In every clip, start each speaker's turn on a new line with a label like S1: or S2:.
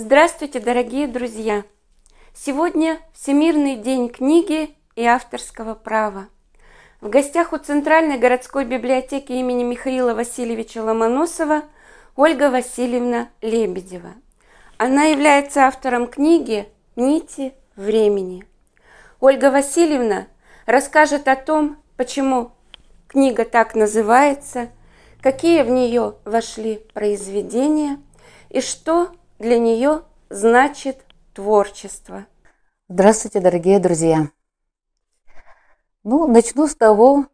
S1: Здравствуйте, дорогие друзья! Сегодня Всемирный день книги и авторского права. В гостях у Центральной городской библиотеки имени Михаила Васильевича Ломоносова Ольга Васильевна Лебедева. Она является автором книги «Нити времени». Ольга Васильевна расскажет о том, почему книга так называется, какие в нее вошли произведения и что для нее значит творчество. Здравствуйте, дорогие друзья! Ну, начну с того,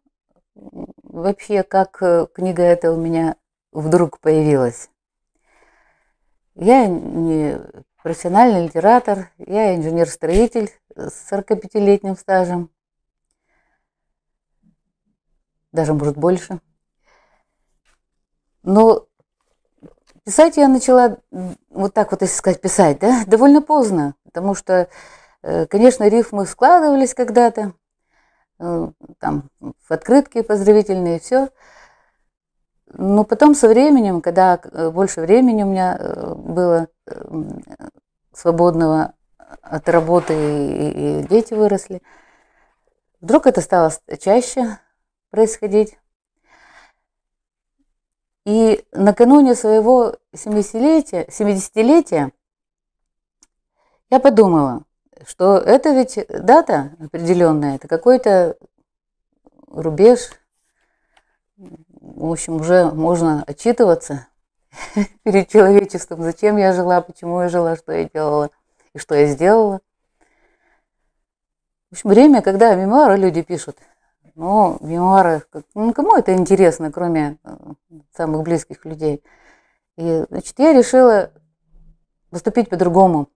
S1: вообще, как э, книга эта у меня вдруг появилась. Я не профессиональный литератор, я инженер-строитель с 45-летним стажем, даже, может, больше. Но Писать я начала, вот так вот, если сказать, писать, да, довольно поздно, потому что, э, конечно, рифмы складывались когда-то, э, там, в открытки поздравительные, все. Но потом со временем, когда э, больше времени у меня было эм, свободного от работы, и дети выросли, вдруг это стало чаще происходить. И накануне своего 70-летия, я подумала, что это ведь дата определенная, это какой-то рубеж, в общем, уже можно отчитываться перед человечеством, зачем я жила, почему я жила, что я делала и что я сделала. В общем, время, когда мемуары люди пишут – но мемуары, мемуарах, ну, кому это интересно, кроме э, самых близких людей. И, значит, я решила поступить по-другому.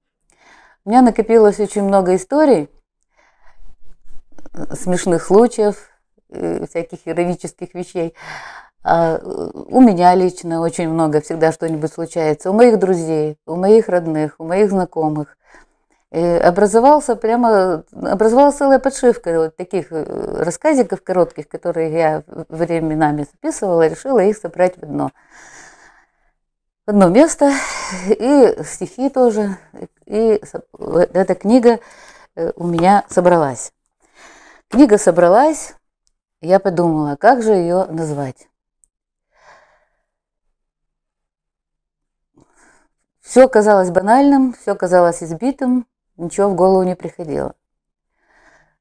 S1: У меня накопилось очень много историй, э, смешных случаев, всяких иронических вещей. А, э, у меня лично очень много всегда что-нибудь случается. У моих друзей, у моих родных, у моих знакомых. Э, образовался прямо, образовалась целая подшивка вот таких э, рассказиков коротких, которые я временами записывала, решила их собрать в одно. В одно место, и стихи тоже, и э, эта книга у меня собралась. Книга собралась, я подумала, как же ее назвать. Все казалось банальным, все казалось избитым, ничего в голову не приходило.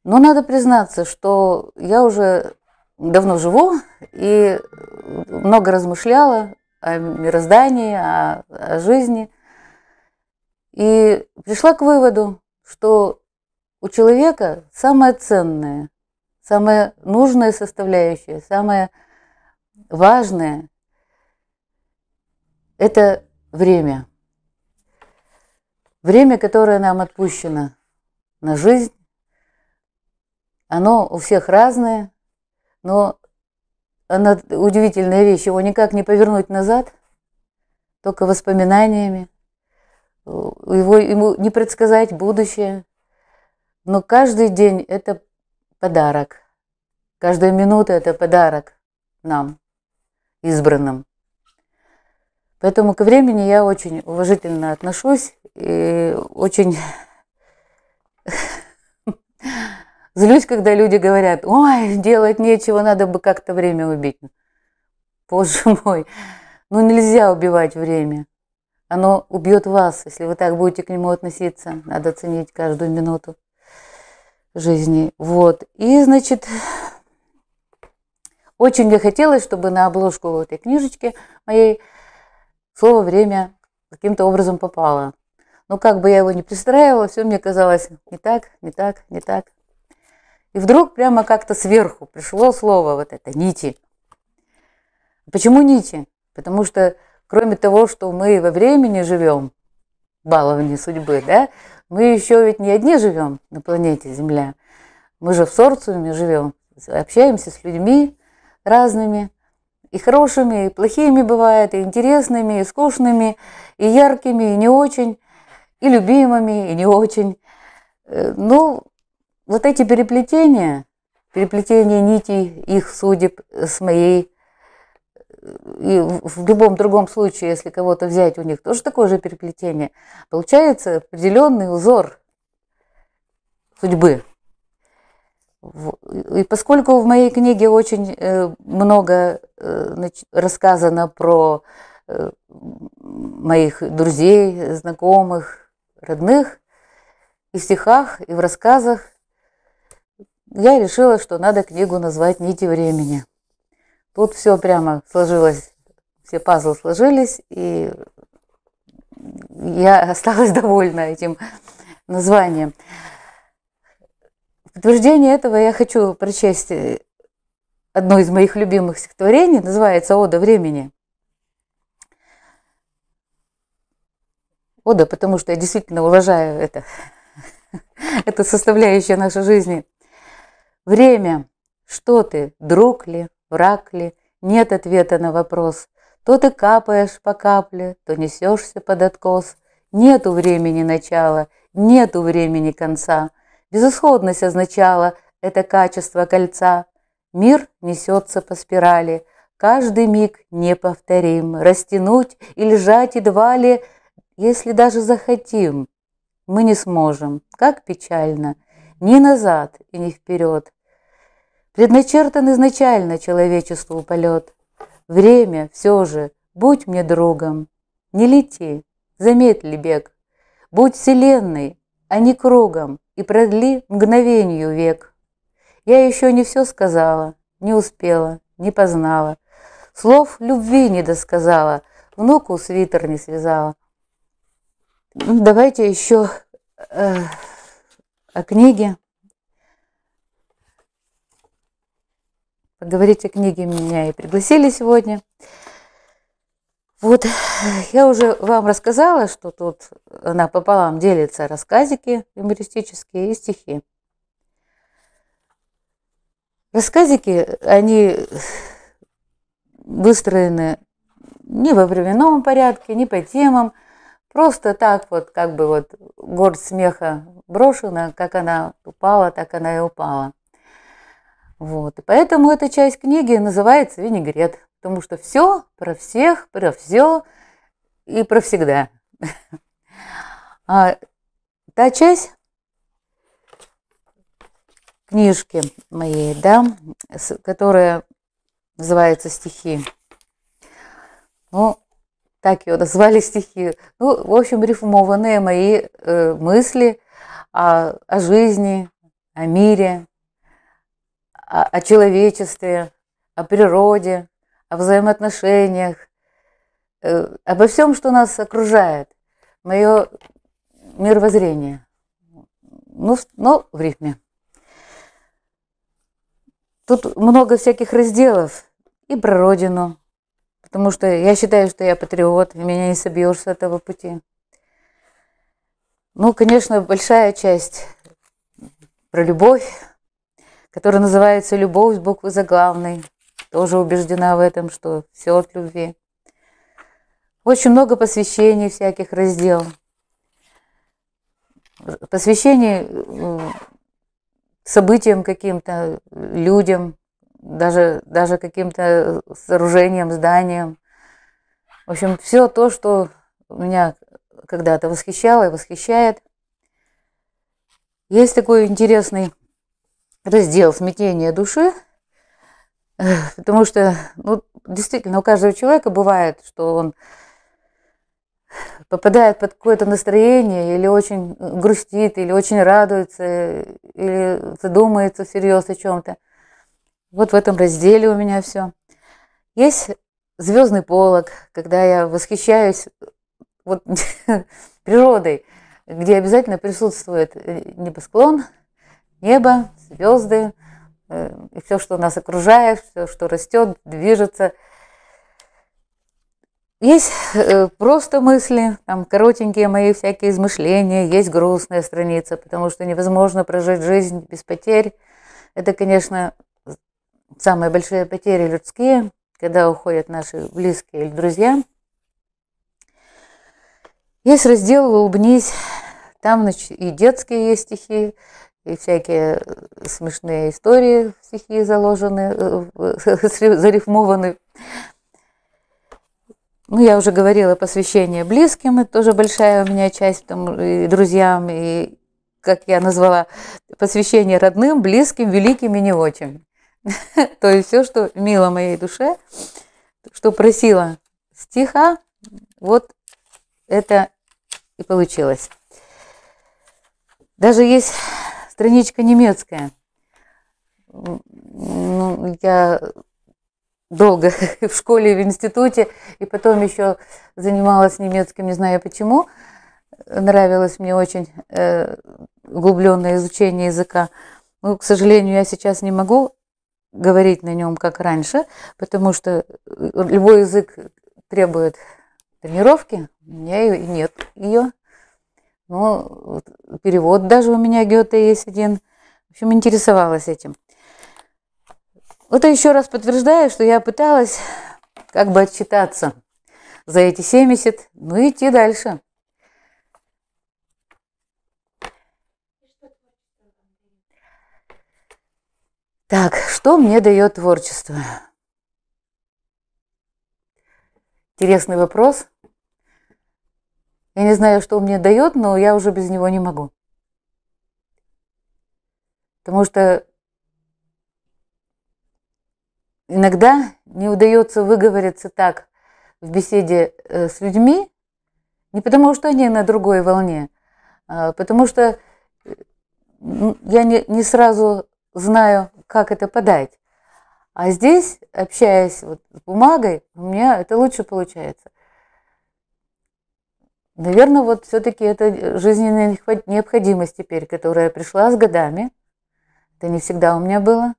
S1: Но надо признаться, что я уже давно живу и много размышляла о мироздании, о, о жизни. И пришла к выводу, что у человека самое ценное, самая нужная составляющая, самое важное – это время – Время, которое нам отпущено на жизнь, оно у всех разное, но она удивительная вещь, его никак не повернуть назад, только воспоминаниями. Его, ему не предсказать будущее, но каждый день это подарок. Каждая минута это подарок нам, избранным. Поэтому к времени я очень уважительно отношусь э, очень злюсь, когда люди говорят, ой, делать нечего, надо бы как-то время убить. Боже мой, ну нельзя убивать время. Оно убьет вас, если вы так будете к нему относиться. Надо ценить каждую минуту жизни. Вот. И, значит, очень мне хотелось, чтобы на обложку этой книжечки моей слово «время» каким-то образом попало. Но ну, как бы я его ни пристраивала, все мне казалось не так, не так, не так. И вдруг прямо как-то сверху пришло слово вот это «нити». Почему нити? Потому что кроме того, что мы во времени живем, балование судьбы, да, мы еще ведь не одни живем на планете Земля. Мы же в социуме живем, общаемся с людьми разными, и хорошими, и плохими бывает, и интересными, и скучными, и яркими, и не очень и любимыми, и не очень. Э, ну, вот эти переплетения, переплетение нитей их судеб э, с моей, э, и в любом другом случае, если кого-то взять у них, тоже такое же переплетение, получается определенный узор судьбы. И поскольку в моей книге очень много рассказано про моих друзей, знакомых, родных, и в стихах, и в рассказах, я решила, что надо книгу назвать «Нити времени». Тут все прямо сложилось, все пазлы сложились, и я осталась довольна этим названием. В подтверждение этого я хочу прочесть э, одно из моих любимых стихотворений, называется «Ода времени». Ода, потому что я действительно уважаю это, это составляющая нашей жизни. Время. Что ты, друг ли, враг ли? Нет ответа на вопрос. То ты капаешь по капле, то несешься под откос. Нету времени начала, нету времени конца. Безысходность означала это качество кольца. Мир несется по спирали. Каждый миг неповторим. Растянуть или сжать едва ли – если даже захотим, мы не сможем. Как печально. Ни назад и ни вперед. Предначертан изначально человечеству полет. Время все же, будь мне другом. Не лети, заметли бег. Будь вселенной, а не кругом, и продли мгновенью век. Я еще не все сказала, не успела, не познала. Слов любви не досказала, внуку свитер не связала. Ну, давайте еще э, о книге. Поговорить о книге меня и пригласили сегодня. Вот я уже вам рассказала, что тут она пополам делится рассказики юмористические и стихи. Рассказики, они выстроены не во временном порядке, не по темам – просто так вот, как бы вот горд смеха брошена, как она упала, так она и упала. Вот. И поэтому эта часть книги называется «Винегрет», потому что все про всех, про все и про всегда. А та часть книжки моей, да, которая называется «Стихи», ну, так ее назвали стихи. Ну, в общем, рифмованные мои э, мысли о, о жизни, о мире, о, о человечестве, о природе, о взаимоотношениях, э, обо всем, что нас окружает, мое мировоззрение. Ну, но в рифме. Тут много всяких разделов и про родину, Потому что я считаю, что я патриот, и меня не собьешь с этого пути. Ну, конечно, большая часть про любовь, которая называется «Любовь» с буквы заглавной. Тоже убеждена в этом, что все от любви. Очень много посвящений всяких разделов. Посвящений событиям каким-то, людям, даже, даже каким-то сооружением, зданием. В общем, все то, что меня когда-то восхищало и восхищает. Есть такой интересный раздел смятения души, потому что, ну, действительно, у каждого человека бывает, что он попадает под какое-то настроение, или очень грустит, или очень радуется, или задумается всерьез о чем-то. Вот в этом разделе у меня все. Есть звездный полог, когда я восхищаюсь э, вот, природой, где обязательно присутствует э, небосклон, небо, звезды, э, и все, что нас окружает, все, что растет, движется. Есть просто мысли, там коротенькие мои всякие измышления, есть грустная страница, потому что невозможно прожить жизнь без потерь. Это, конечно, самые большие потери людские, когда уходят наши близкие или друзья. Есть раздел «Улыбнись», там и детские есть стихи, и всякие э, смешные истории в стихи заложены, э, зарифмованы. Ну, я уже говорила, посвящение близким, это тоже большая у меня часть, там, и друзьям, и, как я назвала, посвящение родным, близким, великим и не очень. То есть все, что мило моей душе, что просила стиха, вот это и получилось. Даже есть страничка немецкая. Ну, я долго в школе, в институте, и потом еще занималась немецким, не знаю почему. Нравилось мне очень э, углубленное изучение языка. Ну, к сожалению, я сейчас не могу говорить на нем, как раньше, потому что э, любой язык требует тренировки, у меня ее и нет ее. Но ну, перевод даже у меня Гёте есть один. В общем, интересовалась этим. Вот я еще раз подтверждаю, что я пыталась как бы отчитаться за эти 70, ну и идти дальше. Так, что мне дает творчество? Интересный вопрос. Я не знаю, что мне дает, но я уже без него не могу. Потому что иногда не удается выговориться так в беседе э, с людьми, не потому что они на другой волне, а потому что э, я не, не сразу знаю, как это подать. А здесь, общаясь вот с бумагой, у меня это лучше получается. Наверное, вот все-таки это э, жизненная необходимость теперь, которая пришла с годами. Это не всегда у меня было.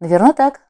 S1: Наверное, так.